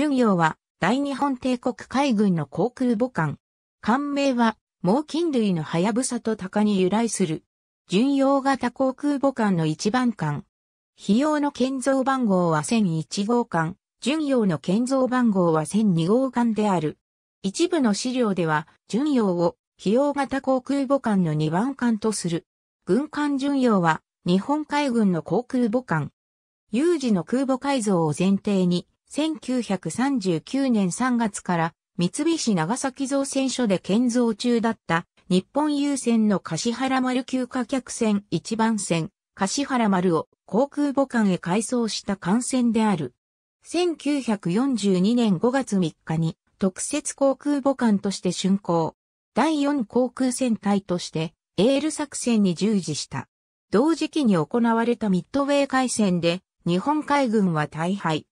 巡洋は大日本帝国海軍の航空母艦。艦名は猛禽類のハヤブサと鷹に由来する。巡洋型航空母艦の一番艦。費用の建造番号は1001号艦。巡洋の建造番号は1002号艦である。一部の資料では、巡洋を費用型航空母艦の2番艦とする。軍艦巡洋は日本海軍の航空母艦。有事の空母改造を前提に、1939年3月から三菱長崎造船所で建造中だった日本郵船の柏原丸級貨客船1番船柏原丸を航空母艦へ改装した艦船である。1942年5月3日に特設航空母艦として竣工。第4航空戦隊としてエール作戦に従事した。同時期に行われたミッドウェー海戦で日本海軍は大敗。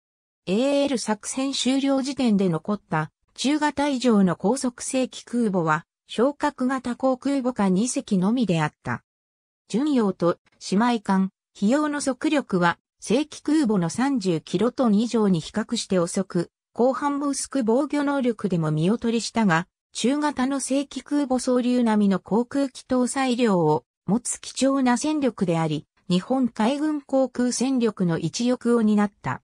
AL 作戦終了時点で残った中型以上の高速正規空母は昇格型航空母艦2隻のみであった。巡洋と姉妹艦、費用の速力は正規空母の30キロトン以上に比較して遅く、後半も薄く防御能力でも見劣りしたが、中型の正規空母総流並みの航空機搭載量を持つ貴重な戦力であり、日本海軍航空戦力の一翼を担った。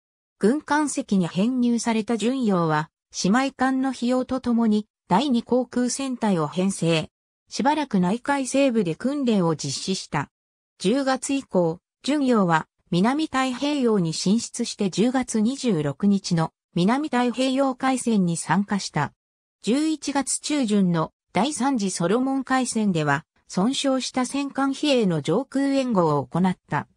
軍艦席に編入された巡洋は、姉妹艦の費用とともに、第二航空戦隊を編成。しばらく内海西部で訓練を実施した。10月以降、巡洋は南太平洋に進出して10月26日の南太平洋海戦に参加した。11月中旬の第3次ソロモン海戦では、損傷した戦艦比叡の上空援護を行った。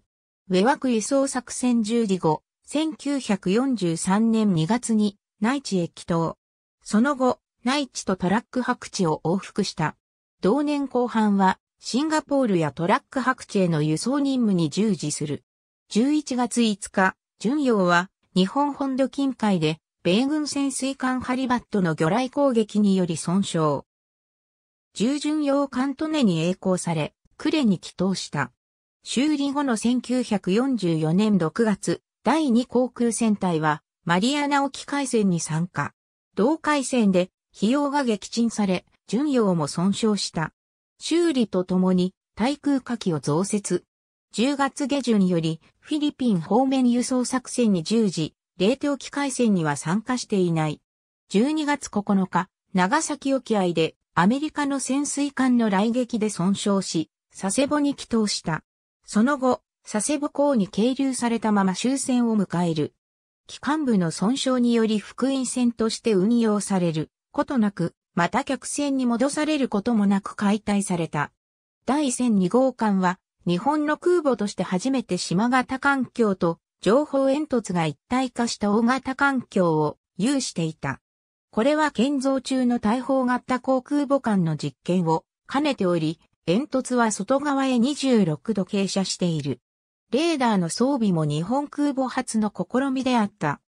上枠輸送作戦10時後、1943年2月に内地へ帰島。その後、内地とトラック白地を往復した。同年後半は、シンガポールやトラック白地への輸送任務に従事する。11月5日、巡洋は日本本土近海で米軍潜水艦ハリバットの魚雷攻撃により損傷。従巡洋艦トネに栄光され、呉に帰島した。修理後の1944年6月、第2航空戦隊は、マリアナ沖海戦に参加。同海戦で、費用が撃沈され、巡洋も損傷した。修理とともに、対空火器を増設。10月下旬より、フィリピン方面輸送作戦に従事、冷凍機海戦には参加していない。12月9日、長崎沖合でアメリカの潜水艦の雷撃で損傷し、佐世保に帰投した。その後、佐世保港に係留されたまま終戦を迎える。機関部の損傷により福音船として運用されることなく、また客船に戻されることもなく解体された。第1002号艦は、日本の空母として初めて島型環境と情報煙突が一体化した大型環境を有していた。これは建造中の大砲型航空母艦の実験を兼ねており、煙突は外側へ26度傾斜している。レーダーの装備も日本空母発の試みであった。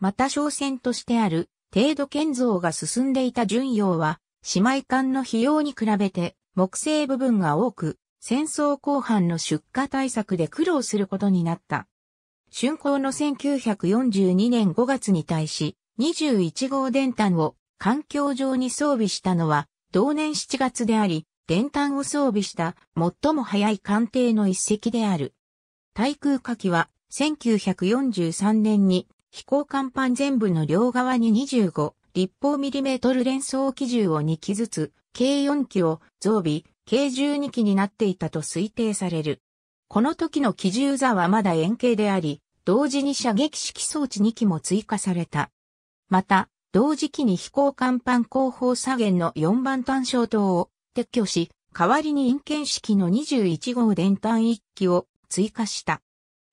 また商船としてある程度建造が進んでいた巡洋は、姉妹艦の費用に比べて木製部分が多く、戦争後半の出荷対策で苦労することになった。春光の1942年5月に対し、21号電炭を環境上に装備したのは、同年7月であり、電炭を装備した最も早い艦艇の一隻である。対空火器は1943年に飛行甲板全部の両側に25立方ミリメートル連装機銃を2機ずつ、計4機を増備、計12機になっていたと推定される。この時の機銃座はまだ円形であり、同時に射撃式装置2機も追加された。また、同時期に飛行甲板後方左舷の4番単焦灯を撤去し、代わりに陰剣式の21号電単1機を追加した。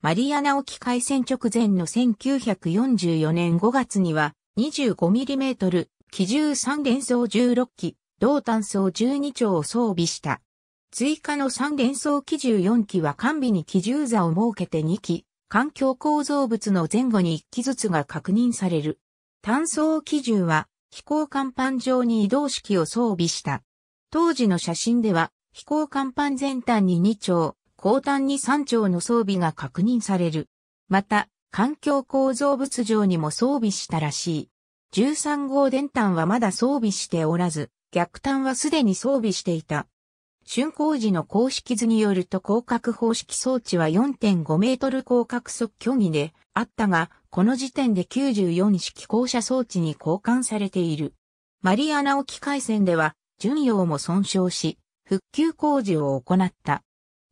マリアナ沖海戦直前の1944年5月には 25mm 機銃3連装16機、同単装12丁を装備した。追加の3連装機銃4機は完備に機銃座を設けて2機、環境構造物の前後に1機ずつが確認される。単装機銃は飛行甲板上に移動式を装備した。当時の写真では飛行甲板全端に2丁、後端に山頂の装備が確認される。また、環境構造物上にも装備したらしい。13号電端はまだ装備しておらず、逆端はすでに装備していた。竣工時の公式図によると広角方式装置は4.5メートル広角速距離であったが、この時点で94式降車装置に交換されている。マリアナ沖海戦では、巡洋も損傷し、復旧工事を行った。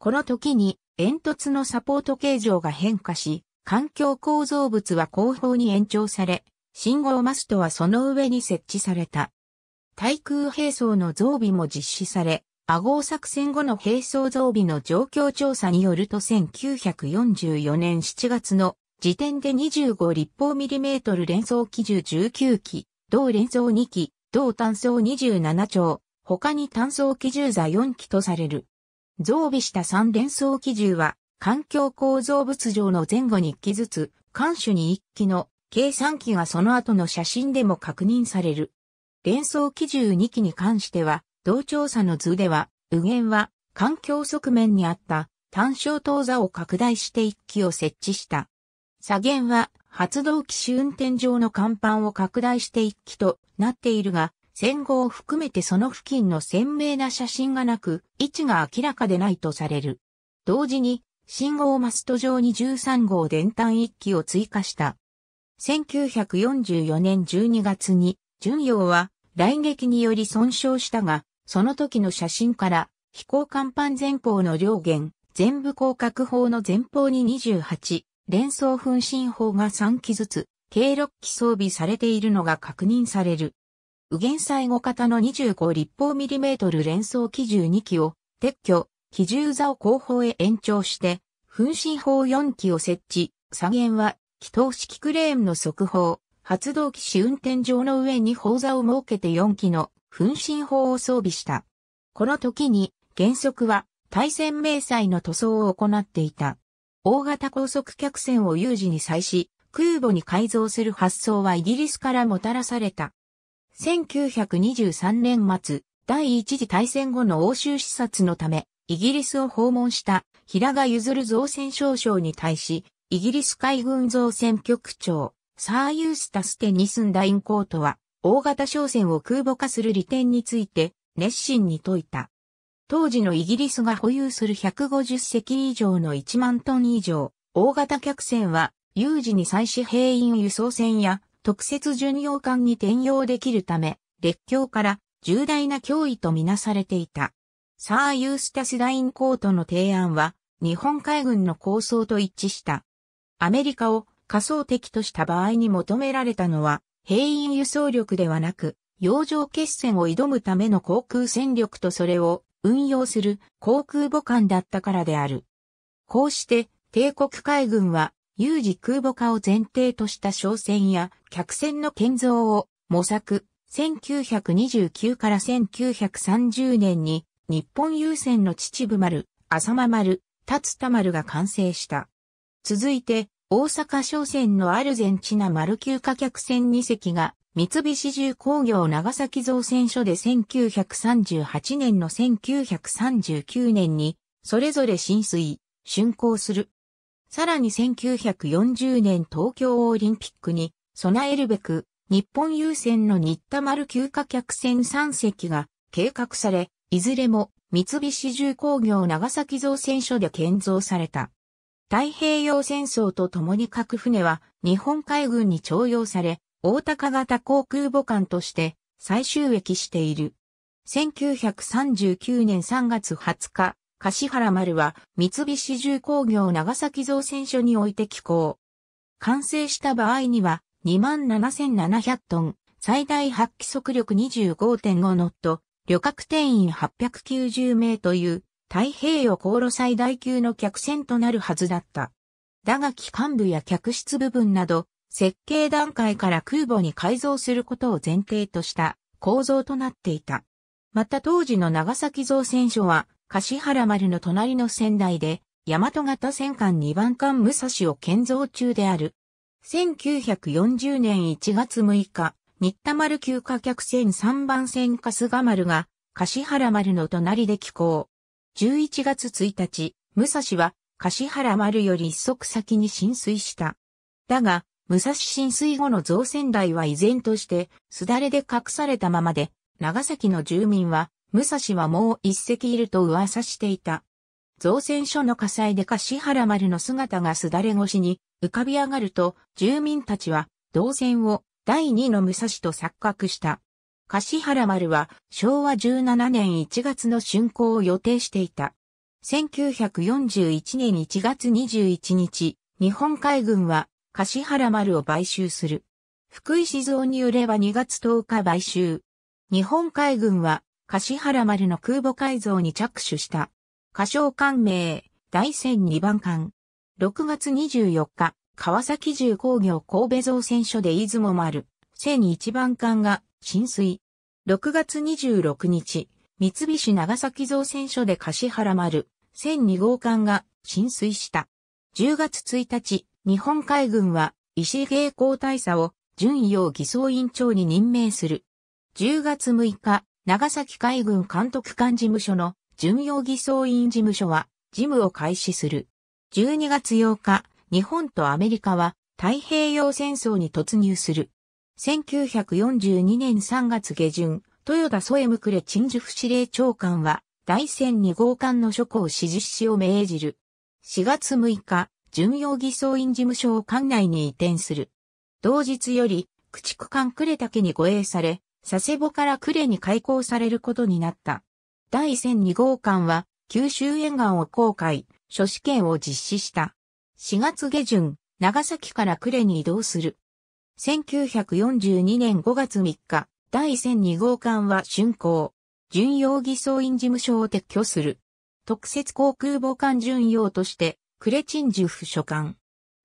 この時に煙突のサポート形状が変化し、環境構造物は後方に延長され、信号マストはその上に設置された。対空兵装の増備も実施され、アゴ作戦後の兵装増備の状況調査によると1944年7月の時点で25立方ミリメートル連装機銃19機、同連装2機、同単装27丁、他に単装機銃座4機とされる。増備した三連装機銃は、環境構造物上の前後に1機ずつ、艦首に1機の計3機がその後の写真でも確認される。連装機銃2機に関しては、同調査の図では、右舷は環境側面にあった単焦灯座を拡大して1機を設置した。左舷は発動機種運転上の甲板を拡大して1機となっているが、戦後を含めてその付近の鮮明な写真がなく、位置が明らかでないとされる。同時に、信号マスト上に13号電単1機を追加した。1944年12月に、巡洋は雷撃により損傷したが、その時の写真から、飛行甲板前方の両舷、全部広角砲の前方に28、連装噴身砲が3機ずつ、計6機装備されているのが確認される。右舷最後型の25立方ミリメートル連装機銃2機を撤去、機銃座を後方へ延長して、噴進砲4機を設置、左舷は、気筒式クレーンの速報、発動機種運転場の上に砲座を設けて4機の噴進砲を装備した。この時に、原則は、対戦迷彩の塗装を行っていた。大型高速客船を有事に際し、空母に改造する発想はイギリスからもたらされた。1923年末、第一次大戦後の欧州視察のため、イギリスを訪問した平賀譲る造船少将に対し、イギリス海軍造船局長、サーユースタステニスンダインコートは、大型商船を空母化する利点について、熱心に説いた。当時のイギリスが保有する150隻以上の1万トン以上、大型客船は、有事に再始兵員輸送船や特設巡洋艦に転用できるため、列強から重大な脅威とみなされていた。サー・ユースタス・ダインコートの提案は、日本海軍の構想と一致した。アメリカを仮想敵とした場合に求められたのは、兵員輸送力ではなく、洋上決戦を挑むための航空戦力とそれを運用する航空母艦だったからである。こうして、帝国海軍は有事空母化を前提とした商船や客船の建造を模索。1929から1930年に日本郵船の秩父丸、浅間丸、立田丸が完成した。続いて、大阪商船のアルゼンチナ丸級化客船2隻が三菱重工業長崎造船所で1938年の1939年に、それぞれ浸水、竣工する。さらに1940年東京オリンピックに備えるべく、日本優先の新田丸級貨客船3隻が計画され、いずれも三菱重工業長崎造船所で建造された。太平洋戦争とともに各船は日本海軍に徴用され、大高型航空母艦として再収益している。1939年3月20日、柏原丸は三菱重工業長崎造船所において寄港。完成した場合には27,700トン、最大発揮速力25.5ノット、旅客定員890名という太平洋航路最大級の客船となるはずだった。だが機幹部や客室部分など、設計段階から空母に改造することを前提とした構造となっていた。また当時の長崎造船所は柏原丸の隣の仙台で、大和型戦艦2番艦武蔵を建造中である。1940年1月6日、新田丸旧貨客船3番船春日丸が、柏原丸の隣で寄港。11月1日、武蔵は、柏原丸より一足先に浸水した。だが、武蔵浸水後の造船台は依然として、すだれで隠されたままで、長崎の住民は、武蔵はもう一隻いると噂していた。造船所の火災で柏原丸の姿がすだれ越しに浮かび上がると、住民たちは、銅船を第二の武蔵と錯覚した。柏原丸は昭和17年1月の竣工を予定していた。1941年1月21日、日本海軍は柏原丸を買収する。福井静雄によれば2月10日買収。日本海軍は柏原丸の空母改造に着手した。歌唱官名、大戦2番艦。6月24日、川崎重工業神戸造船所で出雲丸、戦1番艦が浸水。6月26日、三菱長崎造船所で柏原丸、戦2号艦が浸水した。10月1日、日本海軍は石芸交大佐を巡洋偽装委員長に任命する。10月6日、長崎海軍監督官事務所の巡洋偽装員事務所は事務を開始する。12月8日、日本とアメリカは太平洋戦争に突入する。1942年3月下旬、豊田添むくれ陳述司令長官は、大戦2号艦の諸行指示しを命じる。4月6日、巡洋偽装員事務所を艦内に移転する。同日より、駆逐艦呉竹に護衛され、佐世保から呉に開港されることになった。第1002号館は、九州沿岸を航海、諸試験を実施した。4月下旬、長崎から呉に移動する。1942年5月3日、第1002号館は竣工。巡洋偽装員事務所を撤去する。特設航空母艦巡洋として、クレチンジュフ所管。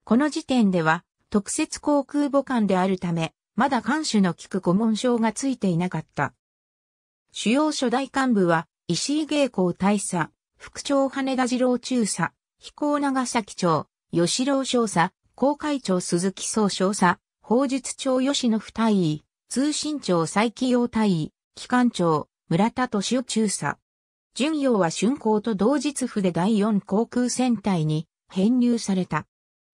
この時点では、特設航空母艦であるため、まだ監守の効く古文書がついていなかった。主要初代幹部は、石井芸工大佐、副長羽田次郎中佐、飛行長崎町、吉郎少佐、公会長鈴木総少佐、法術長吉野不大尉、通信長再起用大尉、機関長、村田敏夫中佐。巡洋は春光と同日府で第四航空戦隊に編入された。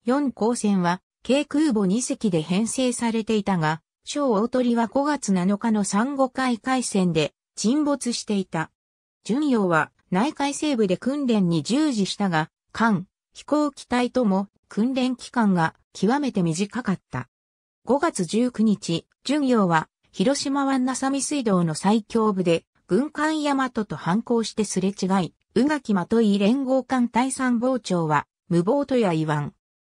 四航船は軽空母2隻で編成されていたが、小大鳥は5月7日の珊瑚海海戦で沈没していた。巡洋は内海西部で訓練に従事したが、艦、飛行機体とも訓練期間が極めて短かった。5月19日、巡洋は広島湾なさみ水道の最強部で軍艦大和と反抗してすれ違い、宇垣まとい連合艦対参謀長は無謀とや言わん。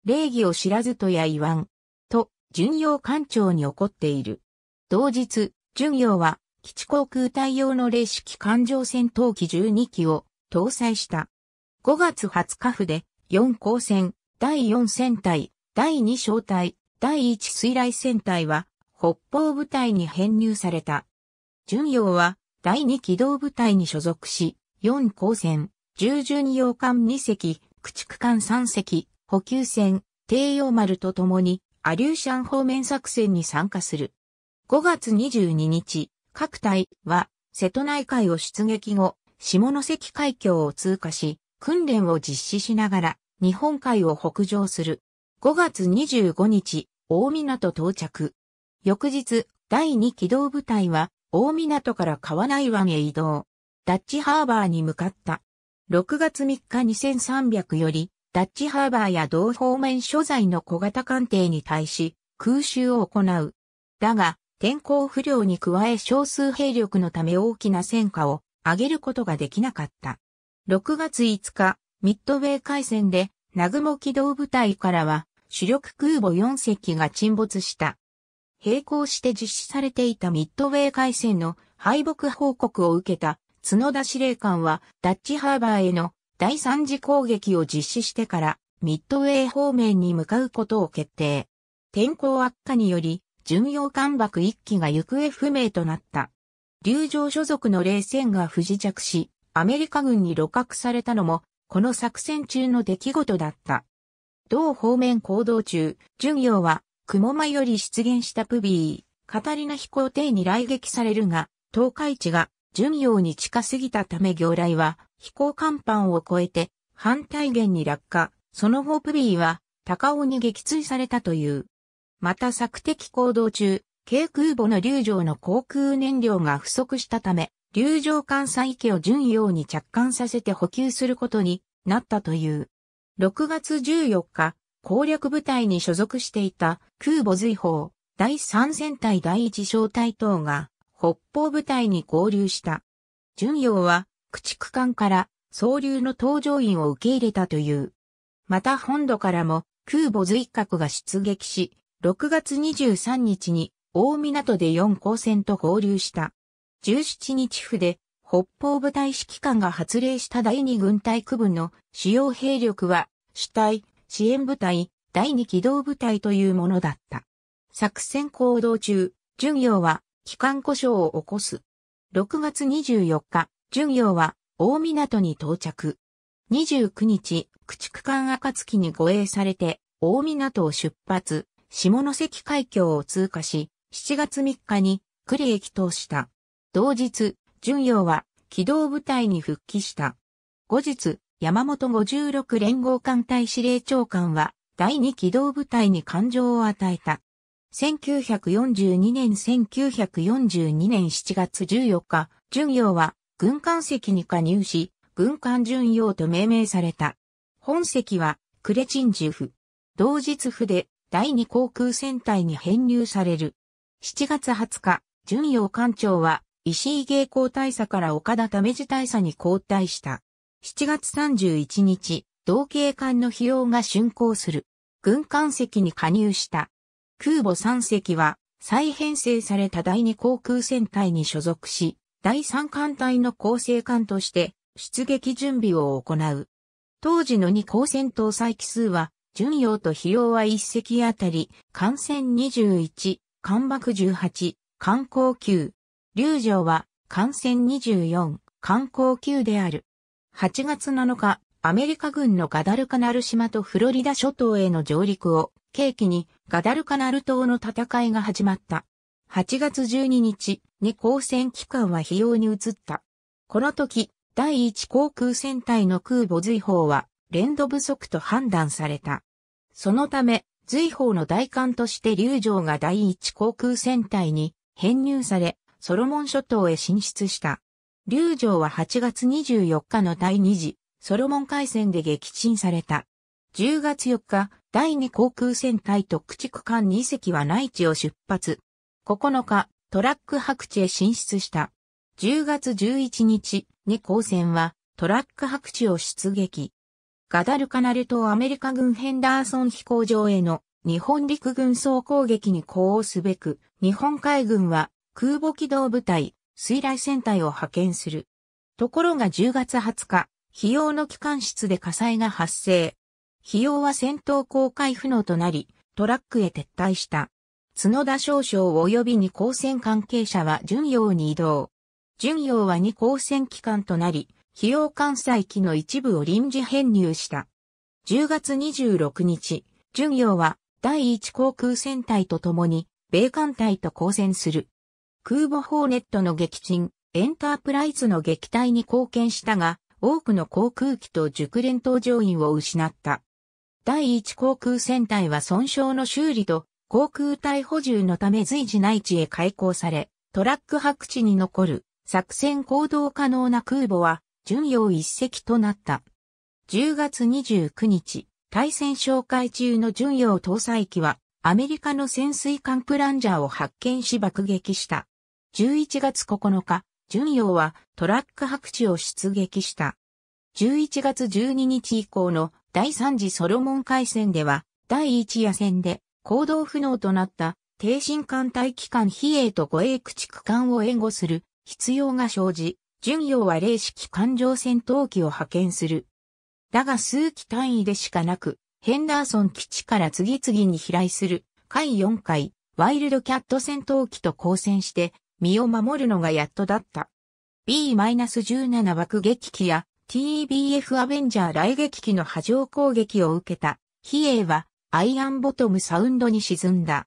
礼儀を知らずとや言わん。と、巡洋艦長に怒っている。同日、巡洋は、基地航空隊用の霊式艦上戦闘機12機を搭載した。5月20日府で、4光船、第4戦隊、第2小隊、第1水雷戦隊は、北方部隊に編入された。巡洋は、第2機動部隊に所属し、4光船、10巡洋艦2隻、駆逐艦3隻、補給船、帝洋丸と共に、アリューシャン方面作戦に参加する。5月22日、各隊は、瀬戸内海を出撃後、下関海峡を通過し、訓練を実施しながら、日本海を北上する。5月25日、大港到着。翌日、第2機動部隊は、大港から川内湾へ移動。ダッチハーバーに向かった。6月3日2300より、ダッチハーバーや同方面所在の小型艦艇に対し空襲を行う。だが、天候不良に加え少数兵力のため大きな戦果を上げることができなかった。6月5日、ミッドウェー海戦で、南雲機動部隊からは、主力空母4隻が沈没した。並行して実施されていたミッドウェー海戦の敗北報告を受けた角田司令官はダッチハーバーへの第三次攻撃を実施してからミッドウェー方面に向かうことを決定。天候悪化により、巡洋艦爆1機が行方不明となった。流上所属の冷戦が不時着し、アメリカ軍に露獲されたのも、この作戦中の出来事だった。同方面行動中、巡洋は、雲間より出現したプビー、カタリナ飛行艇に来撃されるが、東海地が巡洋に近すぎたため魚雷は飛行甲板を越えて反対源に落下、その後プビーは高尾に撃墜されたという。また索敵行動中、軽空母の流上の航空燃料が不足したため、流上艦載機を巡洋に着艦させて補給することになったという。6月14日、攻略部隊に所属していた空母随砲、第3戦隊第1小隊等が北方部隊に合流した。巡洋は駆逐艦から総流の搭乗員を受け入れたという。また本土からも空母随格が出撃し、6月23日に大港で4航線と合流した。17日府で北方部隊指揮官が発令した第2軍隊区分の主要兵力は主体、支援部隊、第2機動部隊というものだった。作戦行動中、巡洋は機関故障を起こす。6月24日、巡洋は大港に到着。29日、駆逐艦暁に護衛されて、大港を出発、下関海峡を通過し、7月3日に呉駅通した。同日、巡洋は機動部隊に復帰した。後日、山本56連合艦隊司令長官は、第二機動部隊に感情を与えた。1942年1942年7月14日、巡洋は軍艦籍に加入し、軍艦巡洋と命名された。本籍は、クレチンジュフ。同日府で、第二航空戦隊に編入される。7月20日、巡洋艦長は、石井芸工大佐から岡田為じ大佐に交代した。7月31日、同系艦の費用が竣工する。軍艦籍に加入した。空母3隻は、再編成された第二航空戦隊に所属し、第三艦隊の構成艦として出撃準備を行う。当時の2高戦闘載機数は、巡洋と費用は1隻あたり、艦船21、艦爆18、艦航級。流上は、艦船24、艦航級である。8月7日、アメリカ軍のガダルカナル島とフロリダ諸島への上陸を、契機にガダルカナル島の戦いが始まった。8月12日、に交戦期間は費用に移った。この時、第一航空戦隊の空母随砲は、連動不足と判断された。そのため、随砲の代官として龍城が第一航空戦隊に編入され、ソロモン諸島へ進出した。龍城は8月24日の第二次ソロモン海戦で撃沈された。10月4日、第二航空戦隊と駆逐艦2隻は内地を出発。9日、トラック白地へ進出した。10月11日に高専はトラック白地を出撃。ガダルカナル島アメリカ軍ヘンダーソン飛行場への日本陸軍総攻撃に呼応すべく、日本海軍は空母機動部隊、水雷戦隊を派遣する。ところが10月20日、費用の機関室で火災が発生。費用は戦闘公開不能となり、トラックへ撤退した。角田少将及び二高専関係者は巡洋に移動。巡洋は二高専機関となり、費用関西機の一部を臨時編入した。10月26日、巡洋は第一航空戦隊と共に、米艦隊と交戦する。空母ホーネットの撃沈、エンタープライズの撃退に貢献したが、多くの航空機と熟練搭乗員を失った。第一航空戦隊は損傷の修理と航空隊補充のため随時内地へ開港され、トラック白地に残る作戦行動可能な空母は、巡洋一隻となった。10月29日、対戦紹介中の巡洋搭載機は、アメリカの潜水艦プランジャーを発見し爆撃した。11月9日、巡洋はトラック白地を出撃した。11月12日以降の第3次ソロモン海戦では、第1夜戦で行動不能となった低進艦隊機関比叡と護衛駆逐艦を援護する必要が生じ、巡洋は零式艦上戦闘機を派遣する。だが数機単位でしかなく、ヘンダーソン基地から次々に飛来する、海4回、ワイルドキャット戦闘機と交戦して、身を守るのがやっとだった。B-17 爆撃機や TBF アベンジャー雷撃機の波状攻撃を受けた、比叡はアイアンボトムサウンドに沈んだ。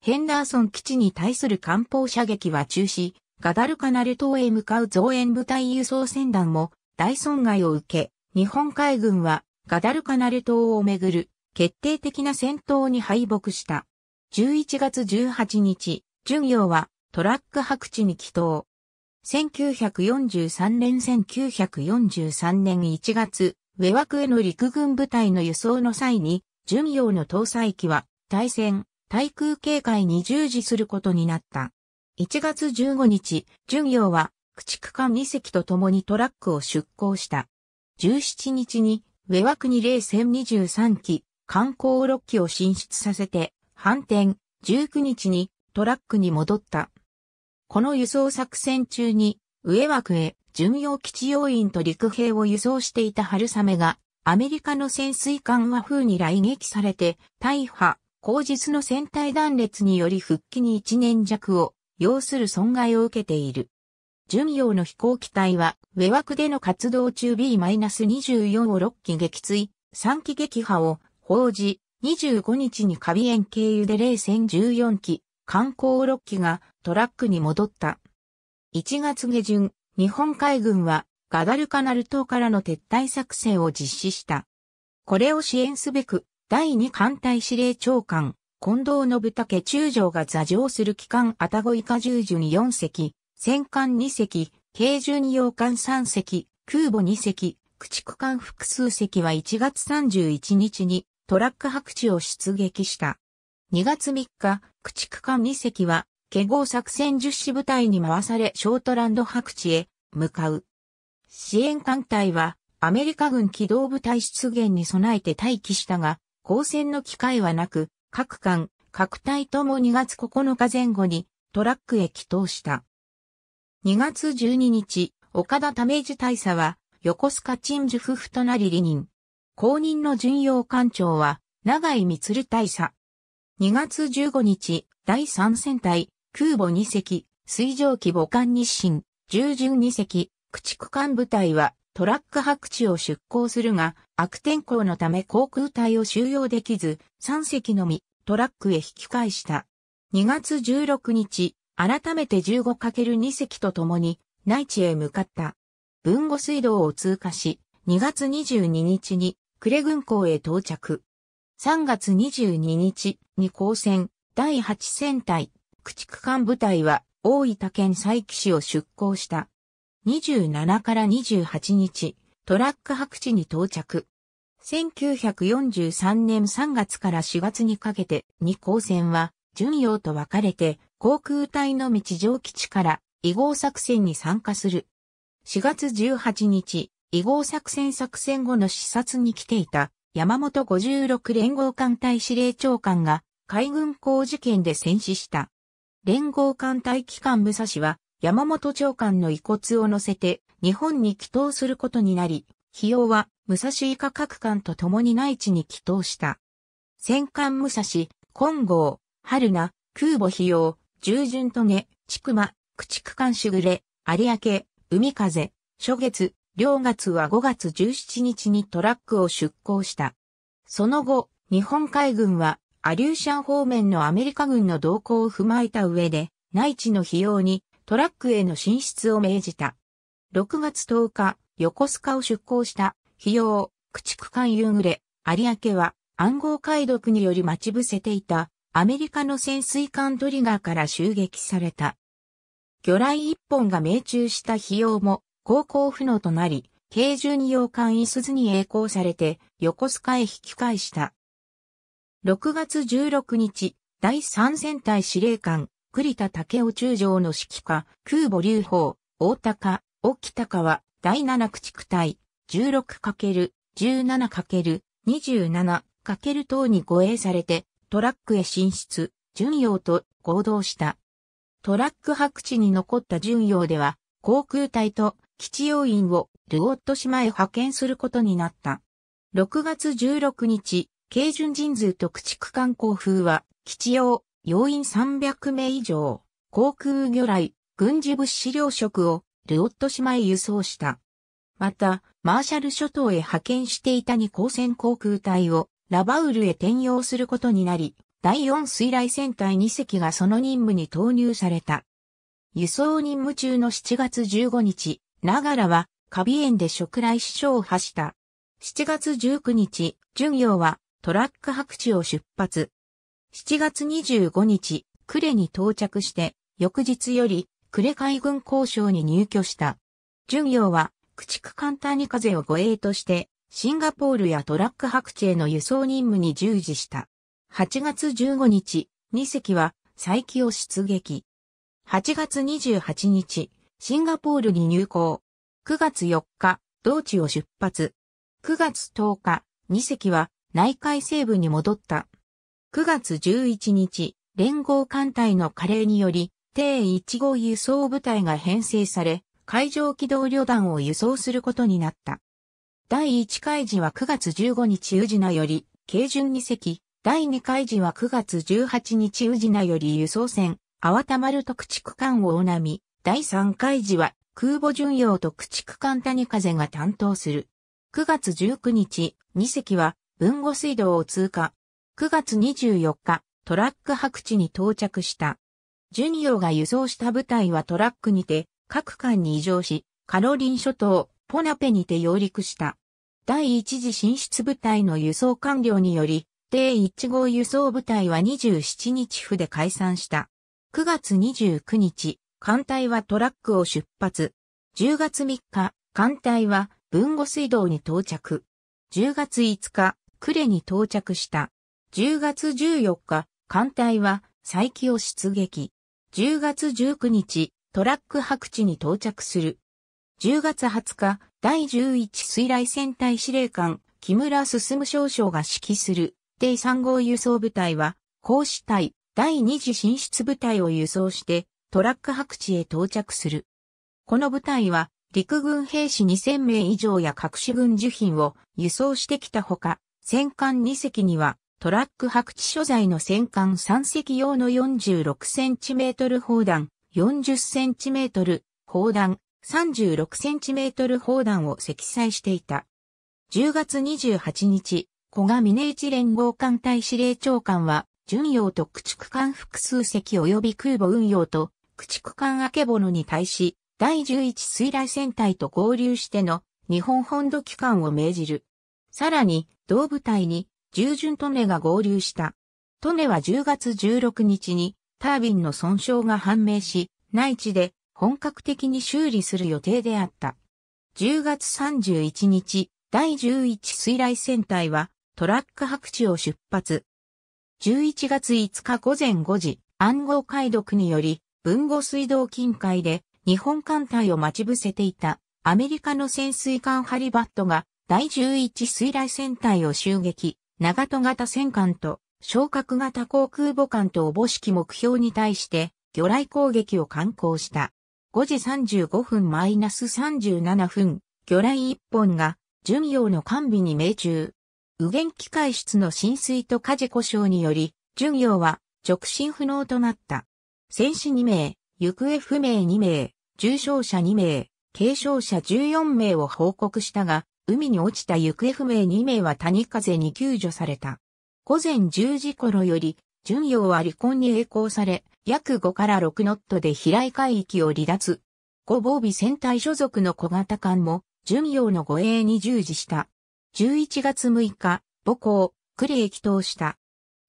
ヘンダーソン基地に対する艦砲射撃は中止、ガダルカナル島へ向かう増援部隊輸送船団も大損害を受け、日本海軍はガダルカナル島をめぐる決定的な戦闘に敗北した。11月18日、巡洋はトラック白地に帰島。1943年1943年1月、上枠への陸軍部隊の輸送の際に、巡洋の搭載機は、対戦、対空警戒に従事することになった。1月15日、巡洋は、駆逐艦2隻と共にトラックを出港した。17日に、ウェワ零0戦23機、観光6機を進出させて、反転、19日にトラックに戻った。この輸送作戦中に、上枠へ巡洋基地要員と陸兵を輸送していた春雨がアメリカの潜水艦は風に来撃されて、大破、後日の船体断裂により復帰に1年弱を要する損害を受けている。巡洋の飛行機体は、ウェワクでの活動中 B-24 を6機撃墜、3機撃破を報じ、25日にカビエン経由で冷戦14機、観光6機がトラックに戻った。1月下旬、日本海軍はガダルカナル島からの撤退作戦を実施した。これを支援すべく、第2艦隊司令長官、近藤信武中将が座上する機関アタゴイカ十樹に4隻、戦艦2隻、軽巡二洋艦3隻、空母2隻、駆逐艦複数隻は1月31日にトラック白地を出撃した。2月3日、駆逐艦2隻は、ケゴ作戦10支部隊に回されショートランド白地へ向かう。支援艦隊はアメリカ軍機動部隊出現に備えて待機したが、交戦の機会はなく、各艦、各隊とも2月9日前後にトラックへ帰投した。2月12日、岡田為治大佐は横須賀陳守夫婦となり離任。後任の巡洋艦長は長井光大佐。2月15日、第3戦隊、空母2隻、水蒸気母艦日清、従順2隻、駆逐艦部隊はトラック白地を出港するが、悪天候のため航空隊を収容できず、3隻のみトラックへ引き返した。2月16日、改めて 15×2 隻と共に内地へ向かった。文後水道を通過し、2月22日に呉軍港へ到着。3月22日に航船第8戦隊駆逐艦部隊は大分県佐伯市を出港した。27から28日、トラック白地に到着。1943年3月から4月にかけて、二高線は、巡洋と分かれて、航空隊の道上基地から、移合作戦に参加する。4月18日、移合作戦作戦後の視察に来ていた、山本56連合艦隊司令長官が、海軍工事件で戦死した。連合艦隊機関武蔵は、山本長官の遺骨を乗せて日本に帰投することになり、費用は武蔵以下各官と共に内地に帰投した。戦艦武蔵、金剛、春名、空母費用、従順とげ、千曲、駆逐艦しぐれ、有明、海風、初月、両月は5月17日にトラックを出港した。その後、日本海軍はアリューシャン方面のアメリカ軍の動向を踏まえた上で、内地の費用にトラックへの進出を命じた。6月10日、横須賀を出港した、費用、駆逐艦夕暮れ、有明は暗号解読により待ち伏せていた、アメリカの潜水艦トリガーから襲撃された。魚雷一本が命中した費用も、航行不能となり、軽重に洋艦いすずに栄光されて、横須賀へ引き返した。6月16日、第3戦隊司令官、栗田武雄中将の指揮下、空母流砲、大高、沖高は、第七駆逐隊、16×17×27× 等に護衛されて、トラックへ進出、巡洋と合同した。トラック白地に残った巡洋では、航空隊と基地要員をルオット島へ派遣することになった。6月16日、軽巡人数と駆逐艦航風は、基地用、要員300名以上、航空魚雷、軍事物資糧食をルオット島へ輸送した。また、マーシャル諸島へ派遣していた2光線航空隊をラバウルへ転用することになり、第4水雷戦隊2隻がその任務に投入された。輸送任務中の7月15日、ながらは、カビ園で食雷死傷を発した。7月19日、巡業はトラック白地を出発。7月25日、呉に到着して、翌日より、呉海軍交渉に入居した。巡洋は、駆逐艦に風を護衛として、シンガポールやトラック白地への輸送任務に従事した。8月15日、2隻は、再起を出撃。8月28日、シンガポールに入港。9月4日、同地を出発。9月10日、2隻は内海西部に戻った。9月11日、連合艦隊の加齢により、定1号輸送部隊が編成され、海上機動旅団を輸送することになった。第1回時は9月15日宇品より、軽順2隻、第2回時は9月18日宇品より輸送船、淡ま丸と駆逐艦をおなみ、第3回時は空母巡洋と駆逐艦谷風が担当する。9月19日、2隻は、文後水道を通過、9月24日、トラック白地に到着した。ジュニオが輸送した部隊はトラックにて、各艦に移乗し、カロリン諸島、ポナペにて揚陸した。第一次進出部隊の輸送完了により、第1号輸送部隊は27日府で解散した。9月29日、艦隊はトラックを出発。10月3日、艦隊は文後水道に到着。10月5日、呉に到着した。10月14日、艦隊は、再起を出撃。10月19日、トラック白地に到着する。10月20日、第11水雷戦隊司令官、木村進少将が指揮する、第3号輸送部隊は、甲子隊、第2次進出部隊を輸送して、トラック白地へ到着する。この部隊は、陸軍兵士2000名以上や各種軍需品を輸送してきたほか、戦艦2隻にはトラック白地所在の戦艦3隻用の 46cm 砲弾、40cm 砲弾、36cm 砲弾を積載していた。10月28日、小賀峰一連合艦隊司令長官は、巡洋と駆逐艦複数隻及び空母運用と駆逐艦あけぼのに対し、第11水雷戦隊と合流しての日本本土機関を命じる。さらに、同部隊に従順トネが合流した。トネは10月16日にタービンの損傷が判明し、内地で本格的に修理する予定であった。10月31日、第11水雷戦隊はトラック白地を出発。11月5日午前5時、暗号解読により、文語水道近海で日本艦隊を待ち伏せていたアメリカの潜水艦ハリバットが第11水雷戦隊を襲撃。長戸型戦艦と昇格型航空母艦とおぼしき目標に対して魚雷攻撃を敢行した。5時35分マイナス -37 分、魚雷1本が巡洋の艦尾に命中。右舷機械室の浸水と火事故障により、巡洋は直進不能となった。戦死2名、行方不明2名、重傷者2名、軽傷者14名を報告したが、海に落ちた行方不明2名は谷風に救助された。午前10時頃より、巡洋は離婚に栄光され、約5から6ノットで飛来海域を離脱。ご防備船隊所属の小型艦も、巡洋の護衛に従事した。11月6日、母港、呉へ帰投した。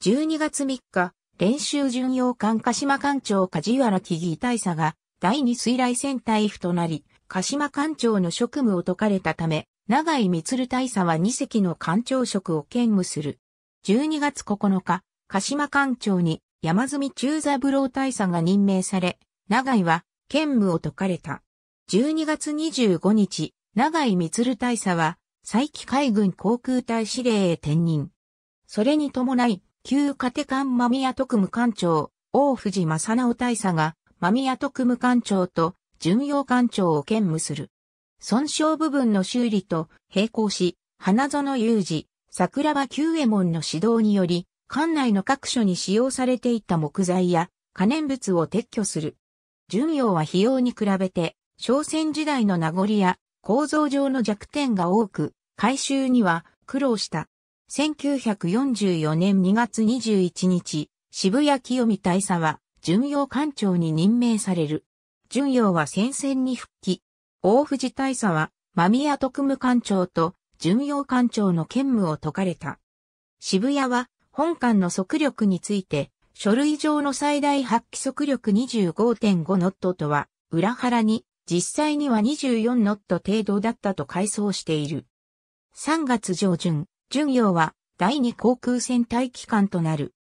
12月3日、練習巡洋艦鹿島艦長梶原木義大佐が、第二水雷戦隊夫となり、鹿島艦長の職務を解かれたため、長井光大佐は二隻の艦長職を兼務する。12月9日、鹿島艦長に山積中座ブロー大佐が任命され、長井は兼務を解かれた。12月25日、長井光大佐は、再帰海軍航空隊司令へ転任。それに伴い、旧カテカン間宮特務艦長、大藤正直大佐が、間宮特務艦長と巡洋艦長を兼務する。損傷部分の修理と並行し、花園有事、桜庭旧右衛門の指導により、館内の各所に使用されていた木材や可燃物を撤去する。巡洋は費用に比べて、商船時代の名残や構造上の弱点が多く、改修には苦労した。1944年2月21日、渋谷清美大佐は巡洋艦長に任命される。巡洋は戦線に復帰。大藤大佐は、間宮特務官庁と巡洋官庁の兼務を解かれた。渋谷は、本館の速力について、書類上の最大発揮速力25.5ノットとは、裏腹に、実際には24ノット程度だったと回想している。3月上旬、巡洋は第2航空戦隊機関となる。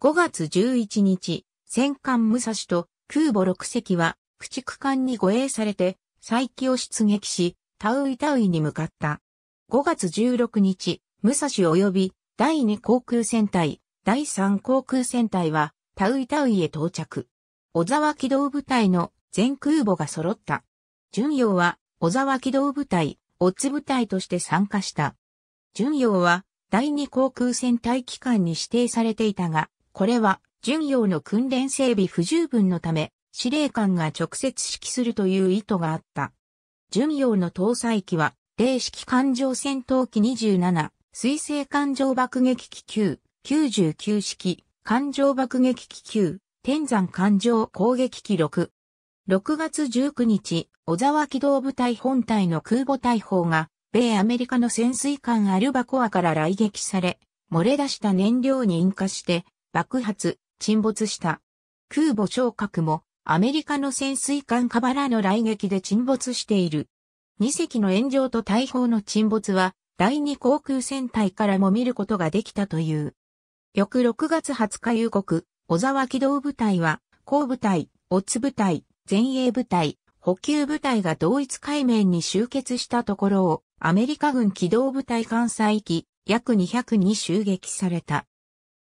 5月11日、戦艦武蔵と空母6隻は駆逐艦に護衛されて再起を出撃し、タウイタウイに向かった。5月16日、武蔵及び第2航空戦隊、第3航空戦隊はタウイタウイへ到着。小沢機動部隊の全空母が揃った。巡洋は小沢機動部隊、オッズ部隊として参加した。巡洋は第2航空戦隊機関に指定されていたが、これは巡洋の訓練整備不十分のため、司令官が直接指揮するという意図があった。巡洋の搭載機は、零式艦上戦闘機27、水星艦上爆撃機9、99式、艦上爆撃機9、天山艦上攻撃機6。6月19日、小沢機動部隊本隊の空母大砲が、米アメリカの潜水艦アルバコアから来撃され、漏れ出した燃料に引火して、爆発、沈没した。空母昇格もアメリカの潜水艦カバラの雷撃で沈没している。2隻の炎上と大砲の沈没は、第2航空戦隊からも見ることができたという。翌6月20日夕刻、小沢機動部隊は、後部隊、オツ部隊、前衛部隊、補給部隊が同一海面に集結したところを、アメリカ軍機動部隊艦載機、約200に襲撃された。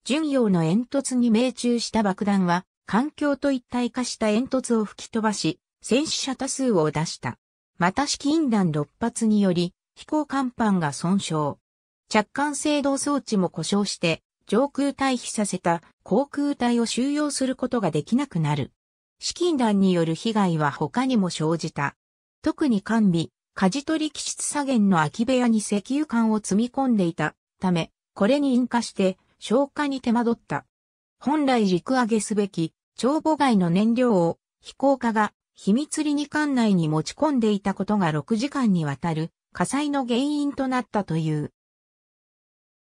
巡洋の煙突に命中した爆弾は、環境と一体化した煙突を吹き飛ばし、戦死者多数を出した。また式金弾6発により、飛行甲板が損傷。着艦制動装置も故障して、上空退避させた航空隊を収容することができなくなる。資金弾による被害は他にも生じた。特に完備、舵取り基質左舷の空き部屋に石油缶を積み込んでいたため、これに引火して消火に手間取った。本来陸揚げすべき帳簿外の燃料を飛行家が秘密裏に艦内に持ち込んでいたことが6時間にわたる火災の原因となったという。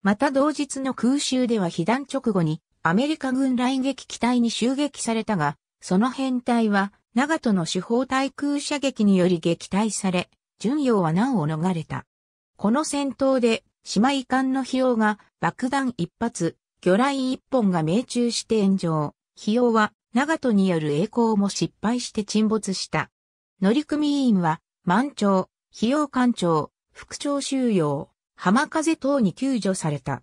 また同日の空襲では被弾直後にアメリカ軍来撃機体に襲撃されたが、その編隊は長門の主砲対空射撃により撃退され、巡洋は難を逃れた。この戦闘で島遺憾の費用が爆弾一発、魚雷一本が命中して炎上。費用は、長門による栄光も失敗して沈没した。乗組員は、満潮、費用艦長、副長収容、浜風等に救助された。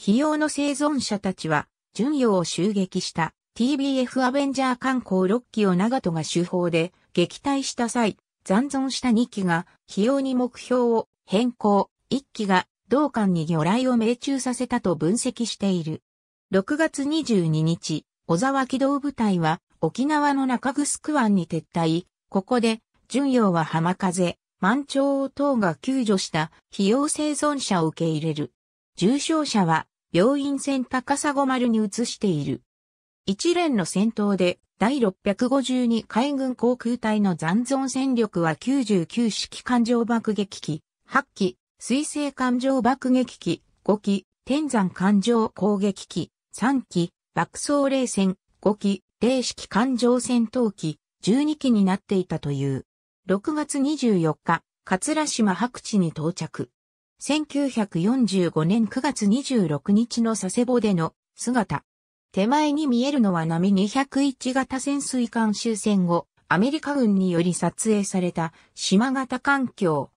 費用の生存者たちは、巡洋を襲撃した TBF アベンジャー艦港6機を長門が手法で撃退した際、残存した2機が費用に目標を変更、1機が同艦に魚雷を命中させたと分析している。6月22日、小沢機動部隊は沖縄の中城湾に撤退、ここで、巡洋は浜風、満潮等が救助した費用生存者を受け入れる。重傷者は病院船高砂丸に移している。一連の戦闘で第652海軍航空隊の残存戦力は99式艦上爆撃機8機、水星環状爆撃機、5機、天山環状攻撃機、3機、爆走冷戦、5機、零式環状戦闘機、12機になっていたという。6月24日、桂島白地に到着。1945年9月26日の佐世保での姿。手前に見えるのは波201型潜水艦終戦後、アメリカ軍により撮影された島型環境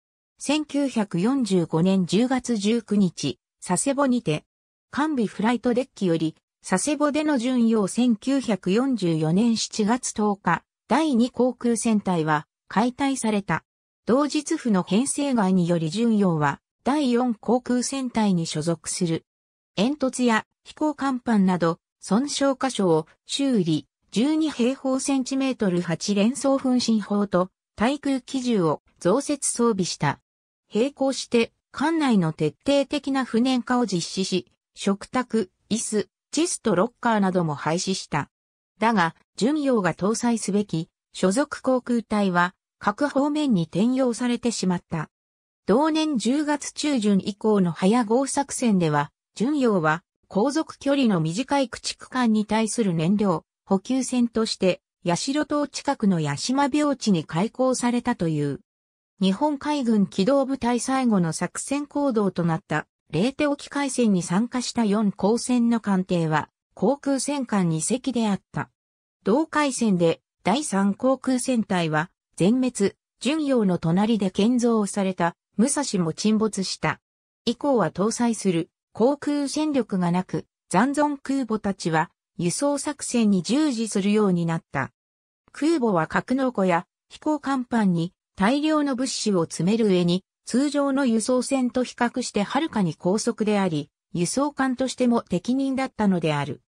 1945年10月19日、佐世保にて、完備フライトデッキより、佐世保での巡洋1944年7月10日、第2航空戦隊は解体された。同日府の編成外により巡洋は第4航空戦隊に所属する。煙突や飛行甲板など損傷箇所を修理12平方センチメートル8連装噴身砲と対空機銃を増設装備した。並行して、館内の徹底的な不燃化を実施し、食卓、椅子、チストロッカーなども廃止した。だが、巡洋が搭載すべき、所属航空隊は、各方面に転用されてしまった。同年10月中旬以降の早号作戦では、巡洋は、航続距離の短い駆逐艦に対する燃料、補給船として、八代島近くの八島病地に開港されたという。日本海軍機動部隊最後の作戦行動となった、レーテ沖海戦に参加した4艦船の艦艇は、航空戦艦2隻であった。同海戦で、第3航空戦隊は、全滅、巡洋の隣で建造された、武蔵も沈没した。以降は搭載する、航空戦力がなく、残存空母たちは、輸送作戦に従事するようになった。空母は格納庫や飛行甲板に大量の物資を詰める上に、通常の輸送船と比較してはるかに高速であり、輸送艦としても適任だったのである。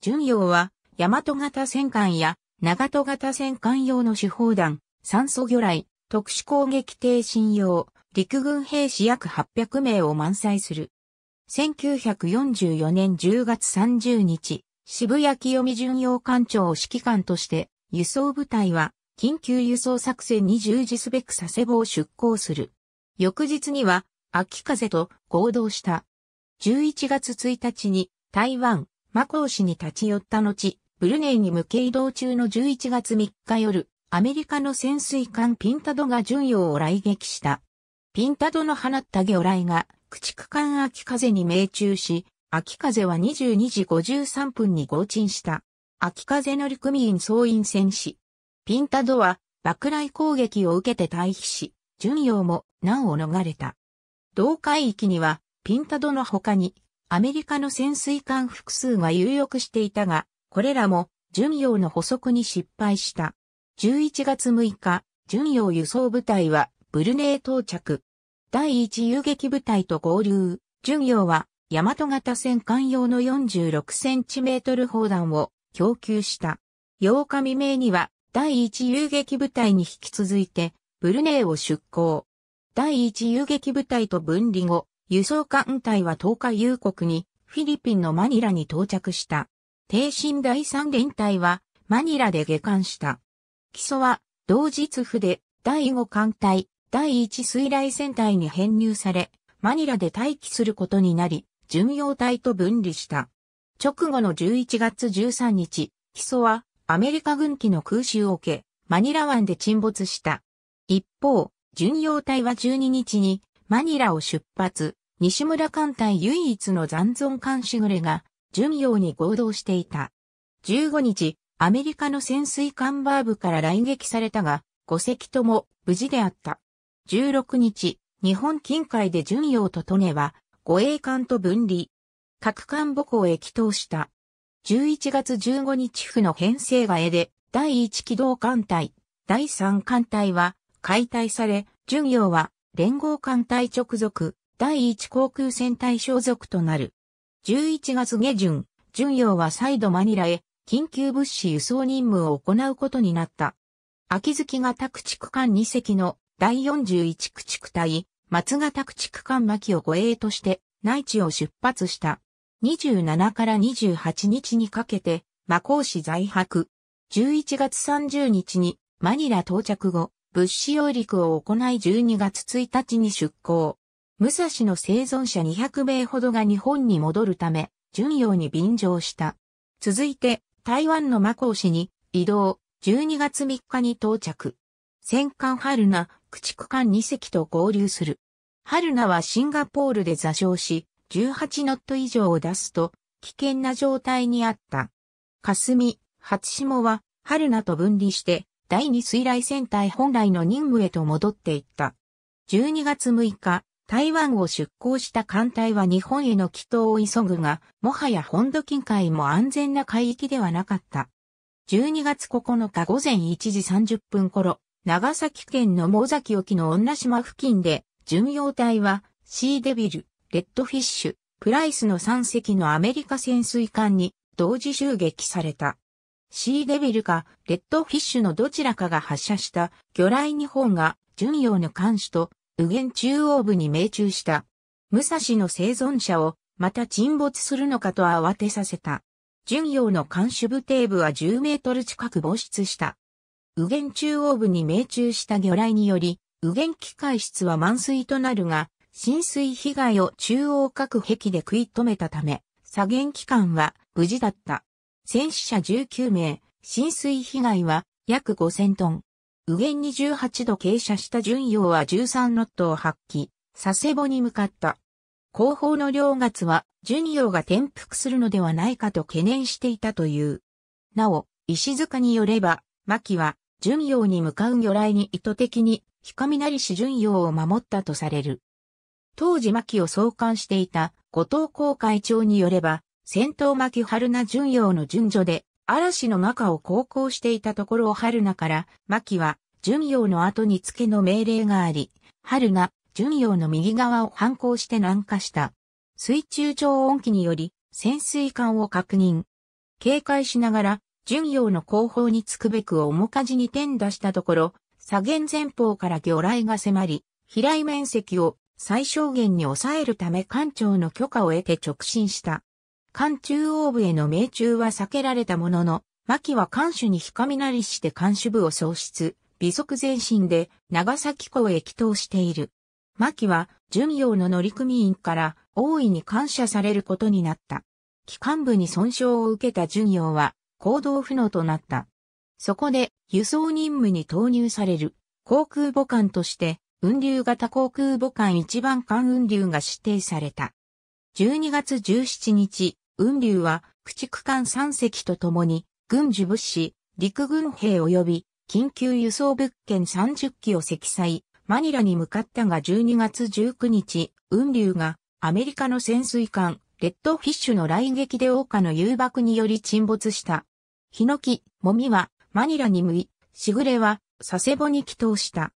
巡洋は、大和型戦艦や、長戸型戦艦用の手砲弾、酸素魚雷、特殊攻撃艇信用、陸軍兵士約800名を満載する。1944年10月30日、渋谷清美巡洋艦長指揮官として、輸送部隊は緊急輸送作戦に従事すべく佐世保を出港する。翌日には、秋風と合同した。11月1日に台湾、マコウ市に立ち寄った後、ブルネイに向け移動中の11月3日夜、アメリカの潜水艦ピンタドが巡洋を来撃した。ピンタドの放った魚雷が駆逐艦秋風に命中し、秋風は22時53分に合沈した。秋風乗組員総員戦士、ピンタドは、爆雷攻撃を受けて退避し、巡洋も難を逃れた。同海域には、ピンタドの他に、アメリカの潜水艦複数が有力していたが、これらも、巡洋の捕捉に失敗した。11月6日、巡洋輸送部隊は、ブルネー到着。第1遊撃部隊と合流。巡洋は、大和型戦艦用の 46cm 砲弾を供給した。8日未明には第一遊撃部隊に引き続いて、ブルネイを出港。第一遊撃部隊と分離後、輸送艦隊は10日夕刻に、フィリピンのマニラに到着した。低身第三連隊は、マニラで下艦した。基礎は、同日府で、第5艦隊、第1水雷戦隊に編入され、マニラで待機することになり、巡洋隊と分離した。直後の11月13日、基礎は、アメリカ軍機の空襲を受け、マニラ湾で沈没した。一方、巡洋隊は12日にマニラを出発、西村艦隊唯一の残存艦しぐれが巡洋に合同していた。15日、アメリカの潜水艦バーブから来撃されたが、5隻とも無事であった。16日、日本近海で巡洋とトネは護衛艦と分離。各艦母港へ帰投した。11月15日府の編成替えで、第1機動艦隊、第3艦隊は解体され、巡洋は連合艦隊直属、第1航空戦隊所属となる。11月下旬、巡洋は再度マニラへ緊急物資輸送任務を行うことになった。秋月が宅地区間2隻の第41駆逐隊、松宅地区間巻を護衛として内地を出発した。27から28日にかけて、マコー市在泊。11月30日にマニラ到着後、物資揚陸を行い12月1日に出港。武蔵の生存者200名ほどが日本に戻るため、巡洋に便乗した。続いて、台湾のマコー市に移動、12月3日に到着。戦艦春菜、駆逐艦2隻と合流する。春菜はシンガポールで座礁し、18ノット以上を出すと危険な状態にあった。霞、初下は春名と分離して第二水雷戦隊本来の任務へと戻っていった。12月6日、台湾を出港した艦隊は日本への帰投を急ぐが、もはや本土近海も安全な海域ではなかった。12月9日午前1時30分頃、長崎県の毛崎沖の女島付近で、巡洋隊はシーデビル、レッドフィッシュ、プライスの3隻のアメリカ潜水艦に同時襲撃された。シーデビルかレッドフィッシュのどちらかが発射した魚雷2本が巡洋の艦首と右舷中央部に命中した。武蔵の生存者をまた沈没するのかと慌てさせた。巡洋の艦首部底部は10メートル近く防出した。右舷中央部に命中した魚雷により、右舷機械室は満水となるが、浸水被害を中央各壁で食い止めたため、左舷機関は無事だった。戦死者19名、浸水被害は約5000トン。右舷に18度傾斜した巡洋は13ノットを発揮、佐世保に向かった。後方の両月は、巡洋が転覆するのではないかと懸念していたという。なお、石塚によれば、牧は、巡洋に向かう魚雷に意図的に、ヒカミナリシ巡洋を守ったとされる。当時牧を創刊していた後藤公会長によれば、戦闘牧春名巡陽の順序で、嵐の中を航行していたところを春名から、牧は、巡陽の後に付けの命令があり、春名、巡陽の右側を反抗して南下した。水中超音機により、潜水艦を確認。警戒しながら、巡陽の後方につくべくをかじに転打したところ、左舷前方から魚雷が迫り、飛来面積を最小限に抑えるため艦長の許可を得て直進した。艦中央部への命中は避けられたものの、牧は艦首に光なりして艦首部を喪失、微速前進で長崎港へ帰投している。牧は、巡洋の乗組員から大いに感謝されることになった。機関部に損傷を受けた巡洋は行動不能となった。そこで輸送任務に投入される航空母艦として運流型航空母艦1番艦運流が指定された。12月17日、運流は駆逐艦3隻とともに、軍需物資、陸軍兵及び緊急輸送物件30機を積載、マニラに向かったが12月19日、運流がアメリカの潜水艦、レッドフィッシュの来撃で桜花の誘爆により沈没した。ヒノキ、モミはマニラに向い、しぐれは佐世保に帰投した。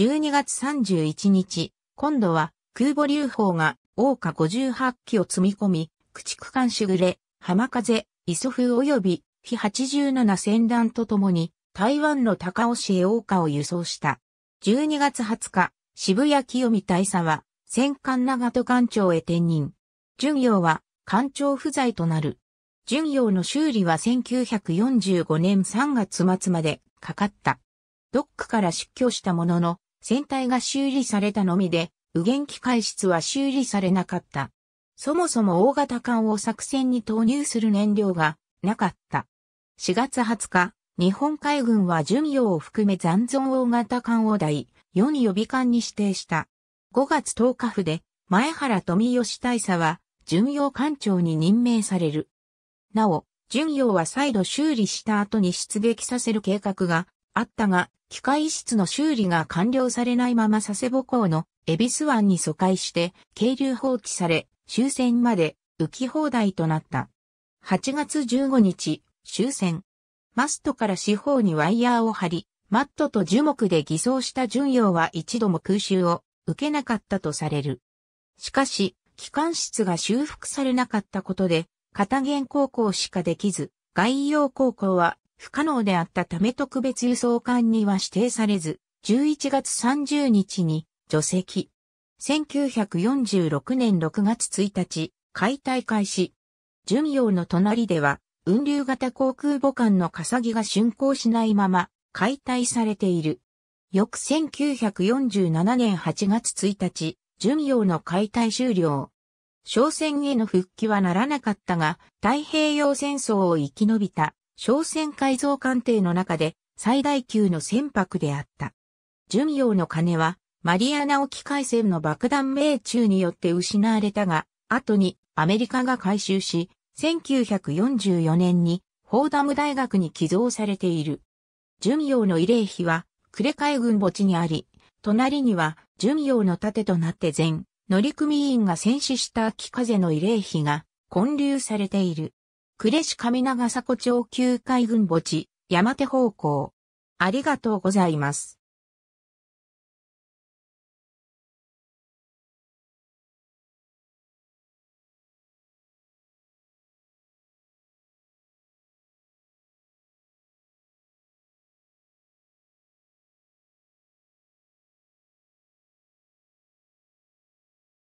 12月31日、今度は空母流砲が大家58機を積み込み、駆逐艦しぐれ、浜風、磯風及び、非87船団とともに、台湾の高尾市へ大家を輸送した。12月20日、渋谷清美大佐は、戦艦長戸艦長へ転任。巡洋は、艦長不在となる。巡洋の修理は1945年3月末までかかった。ドックから出去したものの、船体が修理されたのみで、右舷機械室は修理されなかった。そもそも大型艦を作戦に投入する燃料がなかった。4月20日、日本海軍は巡洋を含め残存大型艦を第4予備艦に指定した。5月10日府で前原富吉大佐は巡洋艦長に任命される。なお、巡洋は再度修理した後に出撃させる計画があったが、機械室の修理が完了されないまま佐世保港の恵比寿湾に疎開して、渓流放置され、終戦まで浮き放題となった。8月15日、終戦。マストから四方にワイヤーを張り、マットと樹木で偽装した巡洋は一度も空襲を受けなかったとされる。しかし、機関室が修復されなかったことで、片弦高校しかできず、外洋高校は不可能であったため特別輸送艦には指定されず、11月30日に除籍。1946年6月1日、解体開始。巡洋の隣では、運流型航空母艦の笠木が竣工しないまま、解体されている。翌1947年8月1日、巡洋の解体終了。商船への復帰はならなかったが、太平洋戦争を生き延びた商船改造艦艇の中で最大級の船舶であった。巡洋の金は、マリアナ沖海戦の爆弾命中によって失われたが、後にアメリカが回収し、1944年にフォーダム大学に寄贈されている。巡洋の慰霊碑は、呉海軍墓地にあり、隣には巡洋の盾となって全乗組員が戦死した秋風の慰霊碑が建立されている。呉市上長迫町旧海軍墓地、山手方向。ありがとうございます。